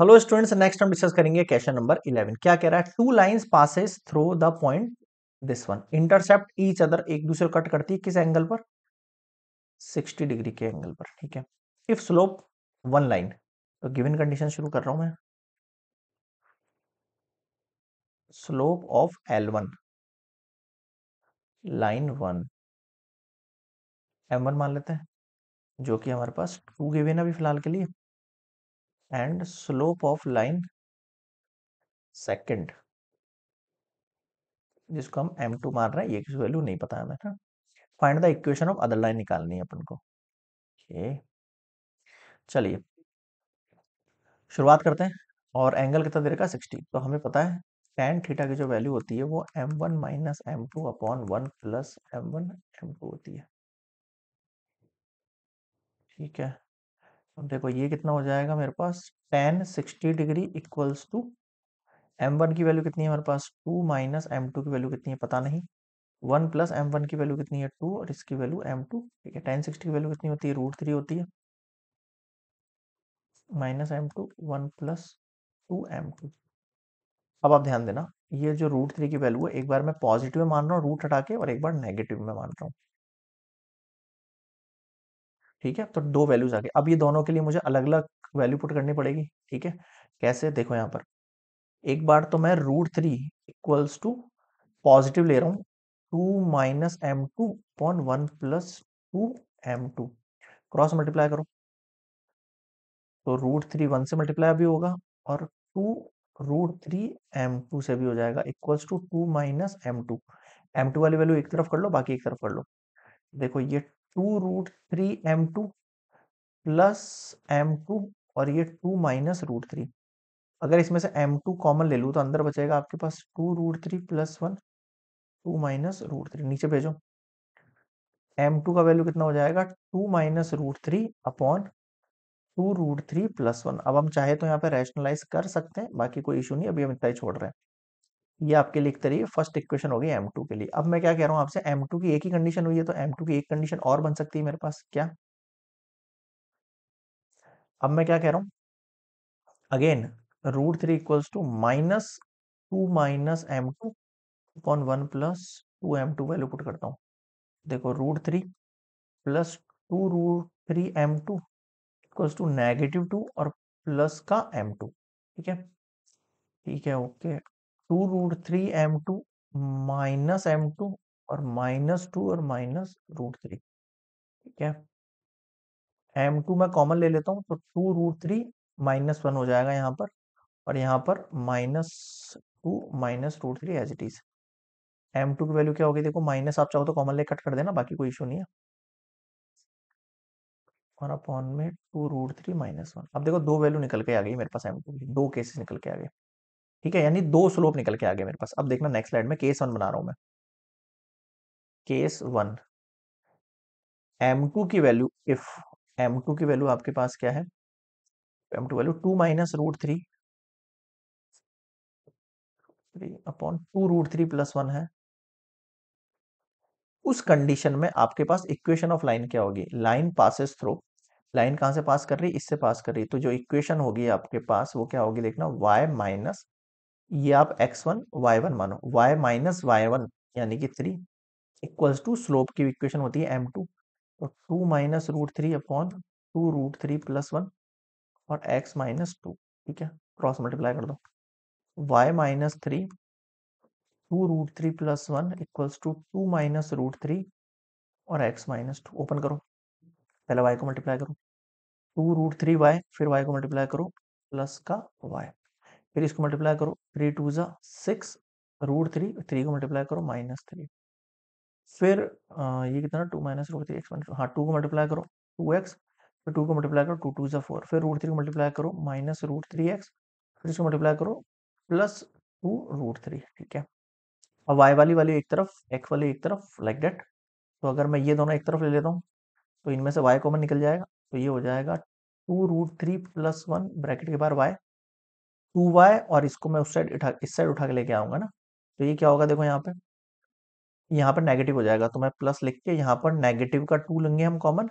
hello students next हम discuss करेंगे question number 11 क्या कह रहा है two lines passes through the point this one intersect each other एक दूसरे कट करती है किस एंगल पर 60 डिग्री के एंगल पर ठीक है इफ स्लोप वन लाइन तो गिवन कंडीशन शुरू कर रहा हूं मैं slope of L one line one M one मान लेते हैं जो कि हमारे पास टू गिवेन अभी फिलहाल के लिए and slope of line second जिसको हम एम टू मार रहे हैं ये की वैल्यू नहीं पता हमें ना find the equation of other line निकालनी है अपन को ओके चलिए शुरुआत करते हैं और एंगल कितना देर का सिक्सटी तो हमें पता है टेन थीटा की जो वैल्यू होती है वो M one minus M two upon one plus M one M two होती है ठीक है तो देखो ये कितना हो जाएगा मेरे पास tan sixty degree equals to M one की वैल्यू कितनी है हमारे पास टू माइनस एम टू की वैल्यू कितनी है पता नहीं वन प्लस एम वन की वैल्यू कितनी है टू और इसकी वैल्यू एम टू ठीक है टेन सिक्सटी की वैल्यू कितनी होती है रूट थ्री होती है minus M two one plus two M two अब आप ध्यान देना ये जो रूट थ्री की वैल्यू है एक बार मैं पॉजिटिव में मान रहा हूँ रूट हटा के और एक बार नेगेटिव में मान रहा हूँ ठीक है तो दो वैल्यूज आ गए अब ये दोनों के लिए मुझे अलग अलग वैल्यू पुट करनी पड़ेगी ठीक है कैसे देखो यहाँ पर एक बार तो मैं root three equals to positive ले रहा हूँ two minus M two upon one plus two M two cross multiply करो तो रूट थ्री वन से मल्टीप्लाई भी होगा और two root three M two से भी हो जाएगा equals to two minus M two M two वाली वैल्यू एक तरफ कर लो बाकी एक तरफ कर लो देखो ये two root three M two plus M two और ये टू माइनस रूट थ्री अगर इसमें से एम टू कॉमन ले लू तो अंदर बचेगा आपके पास two root three plus one two minus root three नीचे भेजो एम टू का वैल्यू कितना हो जाएगा two minus root three upon two root three plus one अब हम चाहे तो यहाँ पे रैशनलाइज कर सकते हैं बाकी कोई इशू नहीं अभी हम इतना ही छोड़ रहे हैं ये आपके लिए एक तरीके फर्स्ट इक्वेशन हो गई एम टू के लिए अब मैं क्या कह रहा हूँ आपसे एम टू की एक ही कंडीशन हुई है तो एम टू की एक कंडीशन और बन सकती है मेरे पास क्या अब मैं क्या कह रहा हूं again root three equals to minus two minus M two upon one plus two M two value put करता हूं देखो root three plus two root three M two equals to negative two और प्लस का M two ठीक है ठीक है okay two root three M two minus M two और माइनस टू और माइनस रूट थ्री ठीक है एम टू मैं कॉमन ले लेता हूँ तो two root three minus one हो जाएगा यहाँ पर और यहाँ पर minus two minus root three as it is M two की वैल्यू क्या होगी देखो माइनस आप चाहो तो कॉमन ले कट कर देना बाकी कोई इशू नहीं है और अपॉन में two root three minus one अब देखो दो वैल्यू निकल के आ गई मेरे पास एम टू की दो केसेस निकल के आ गए ठीक है यानी दो स्लोप निकल के आ गया मेरे पास अब देखना नेक्स्ट स्लाइड में केस वन बना रहा हूं मैं केस वन एम टू की वैल्यू इफ एम टू की वैल्यू आपके पास क्या है M two value two minus root three three upon two root three plus one है उस कंडीशन में आपके पास इक्वेशन ऑफ लाइन क्या होगी लाइन पासेस थ्रू लाइन कहां से पास कर रही है इससे पास कर रही है तो जो इक्वेशन होगी आपके पास वो क्या होगी देखना वाई माइनस ये आप एक्स वन वाई वन मानो वाई माइनस वाई वन यानी कि थ्री इक्वल्स टू स्लोप की इक्वेशन होती है एम टू तो two minus root three upon two root three plus one और एक्स माइनस टू ठीक है क्रॉस मल्टीप्लाई कर दो Y minus three two root three plus one equals to two minus root three और X minus two open करो पहले Y को multiply करो टू रूट थ्री वाई फिर वाई को मल्टीप्लाई करो प्लस का वाई फिर इसको मल्टीप्लाई करो थ्री टू ज़ा सिक्स रूट थ्री थ्री को मल्टीप्लाई करो माइनस थ्री फिर ये कितना two minus root three X हाँ टू को मल्टीप्लाई करो टू एक्स फिर टू को मल्टीप्लाई करो टू टू ज़ा फोर फिर रूट थ्री को मल्टीप्लाई करो माइनस रूट थ्री एक्स फिर इसको मल्टीप्लाई करो प्लस टू रूट थ्री ठीक है अब वाई वाली वाली एक तरफ एक्स वाली एक तरफ लाइक डेट तो अगर मैं ये दोनों एक तरफ ले लेता हूँ तो इनमें से वाई कॉमन निकल जाएगा तो ये हो जाएगा two root three plus one bracket के बाहर वाई टू वाई और इसको मैं उस साइड उठा इस साइड उठा के लेके आऊंगा ना तो ये क्या होगा देखो यहाँ पे यहाँ पर नेगेटिव हो जाएगा तो मैं प्लस लिख के यहाँ पर नेगेटिव का टू लेंगे हम कॉमन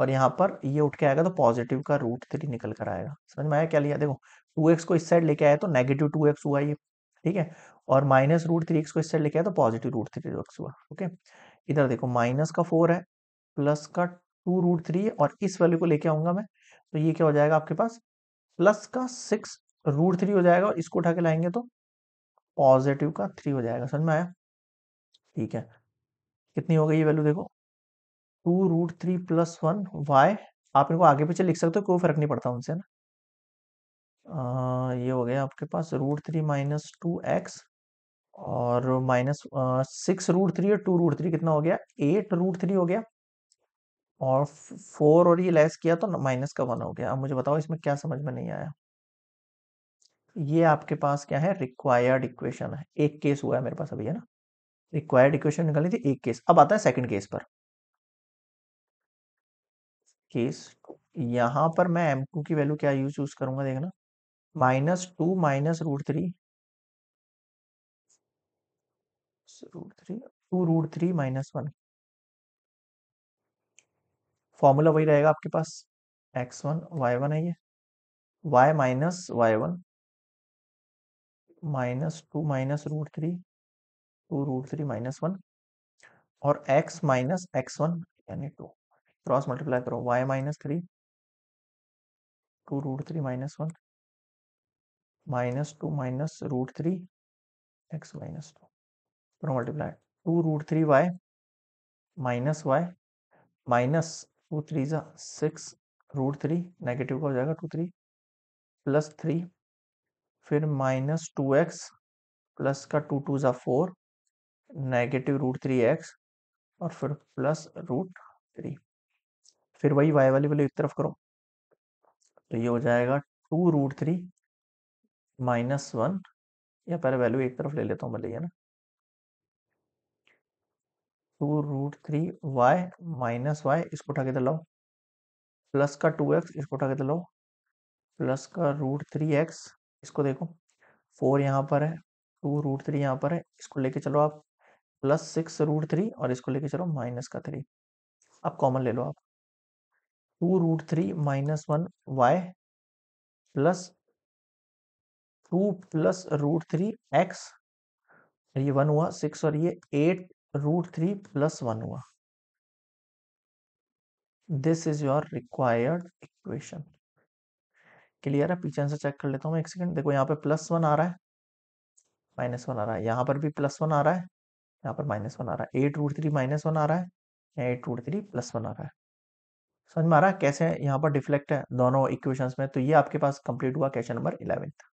और यहाँ पर ये उठ के आएगा तो पॉजिटिव का रूट थ्री निकल कर आएगा समझ में आया क्या लिया देखो टू एक्स को इस साइड लेके आया तो नेगेटिव टू एक्स हुआ ये ठीक है और माइनस रूट थ्री एक्स को इस साइड लेके आया तो पॉजिटिव रूट थ्री एक्स हुआ ओके इधर देखो माइनस का फोर है प्लस का टू रूट थ्री और इस वैल्यू को लेके आऊंगा मैं तो ये क्या हो जाएगा आपके पास प्लस का सिक्स रूट थ्री हो जाएगा और इसको उठा के लाएंगे तो पॉजिटिव का थ्री हो जाएगा समझ में आया ठीक है कितनी हो गई ये वैल्यू देखो two root three plus one Y आप इनको आगे पीछे लिख सकते हो कोई फर्क नहीं पड़ता उनसे ना ये हो गया आपके पास root three minus two X और माइनस सिक्स रूट थ्री और टू रूट थ्री कितना हो गया एट रूट थ्री हो गया और फोर और ये लेस किया तो माइनस का वन हो गया अब मुझे बताओ इसमें क्या समझ में नहीं आया ये आपके पास क्या है रिक्वायर्ड इक्वेशन है एक केस हुआ है मेरे पास अभी है ना रिक्वायर्ड इक्वेशन निकाली थी एक केस अब आता है सेकंड केस पर केस यहां पर मैं एम टू की वैल्यू क्या यू चूज करूंगा देखना minus two minus root three root three two root three minus one formula वही रहेगा आपके पास एक्स वन वाई वन है ये Y minus Y one minus two minus root three two root three minus one और X minus X one यानी two cross multiply करो Y minus three two root three minus one minus two minus root three X minus two करो multiply two root three Y minus Y minus two three जा six root three negative का हो जाएगा two three plus three फिर minus two X plus का two two ज़ा four negative root three X और फिर प्लस रूट थ्री फिर वही वाई वाली वाली एक तरफ करो तो ये हो जाएगा two root three minus one या पहले वैल्यू एक तरफ ले लेता हूँ भले ना two root three Y minus Y इसको उठा के दिलाओ प्लस का टू एक्स इसको उठा के दिलाओ प्लस का रूट थ्री एक्स इसको देखो फोर यहाँ पर है टू रूट थ्री यहाँ पर है इसको लेके चलो आप प्लस सिक्स रूट थ्री और इसको लेके चलो माइनस का थ्री अब कॉमन ले लो आप two root three minus one Y plus two plus root three X ये वन हुआ सिक्स और ये eight root three plus one हुआ this is your required equation clear है पीछे से चेक कर लेता हूँ एक सेकंड देखो यहाँ पे प्लस वन आ रहा है माइनस वन आ रहा है यहाँ पर भी प्लस वन आ रहा है यहाँ पर माइनस वन आ रहा है eight root three minus one आ रहा है या eight root three plus one आ रहा है समझ में आ रहा है कैसे यहाँ पर डिफ्लेक्ट है दोनों इक्वेशन में तो ये आपके पास कंप्लीट हुआ क्वेश्चन नंबर इलेवेंथ